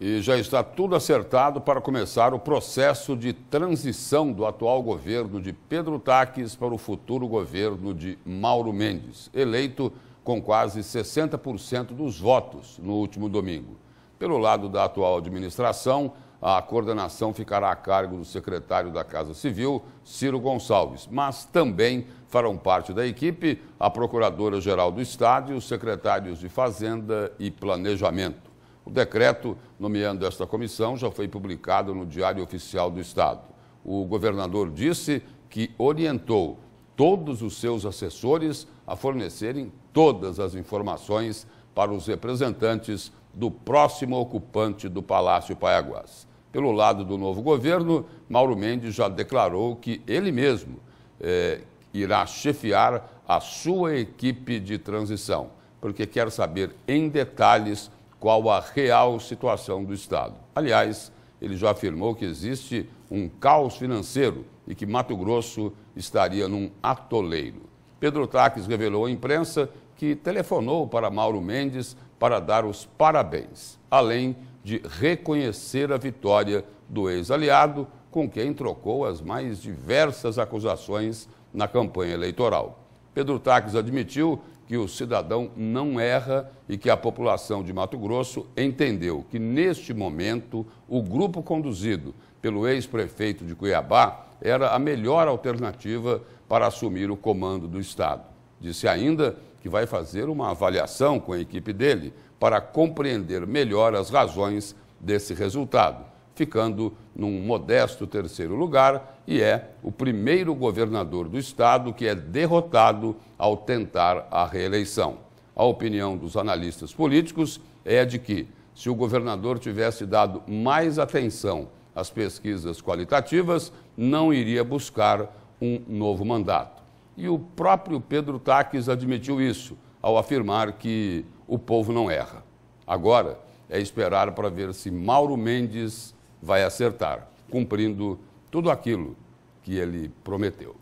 e já está tudo acertado para começar o processo de transição do atual governo de Pedro Taques para o futuro governo de Mauro Mendes, eleito com quase 60% dos votos no último domingo. Pelo lado da atual administração, a coordenação ficará a cargo do secretário da Casa Civil, Ciro Gonçalves, mas também farão parte da equipe a Procuradora-Geral do Estado e os secretários de Fazenda e Planejamento. O decreto nomeando esta comissão já foi publicado no Diário Oficial do Estado. O governador disse que orientou todos os seus assessores a fornecerem todas as informações para os representantes do próximo ocupante do Palácio Paiaguás. Pelo lado do novo governo, Mauro Mendes já declarou que ele mesmo eh, irá chefiar a sua equipe de transição, porque quer saber em detalhes qual a real situação do Estado. Aliás, ele já afirmou que existe um caos financeiro e que Mato Grosso estaria num atoleiro. Pedro Taques revelou à imprensa que telefonou para Mauro Mendes para dar os parabéns, além de reconhecer a vitória do ex-aliado, com quem trocou as mais diversas acusações na campanha eleitoral. Pedro Taques admitiu que o cidadão não erra e que a população de Mato Grosso entendeu que, neste momento, o grupo conduzido pelo ex-prefeito de Cuiabá era a melhor alternativa para assumir o comando do Estado. Disse ainda que vai fazer uma avaliação com a equipe dele para compreender melhor as razões desse resultado ficando num modesto terceiro lugar, e é o primeiro governador do estado que é derrotado ao tentar a reeleição. A opinião dos analistas políticos é de que, se o governador tivesse dado mais atenção às pesquisas qualitativas, não iria buscar um novo mandato. E o próprio Pedro Taques admitiu isso ao afirmar que o povo não erra. Agora é esperar para ver se Mauro Mendes vai acertar, cumprindo tudo aquilo que ele prometeu.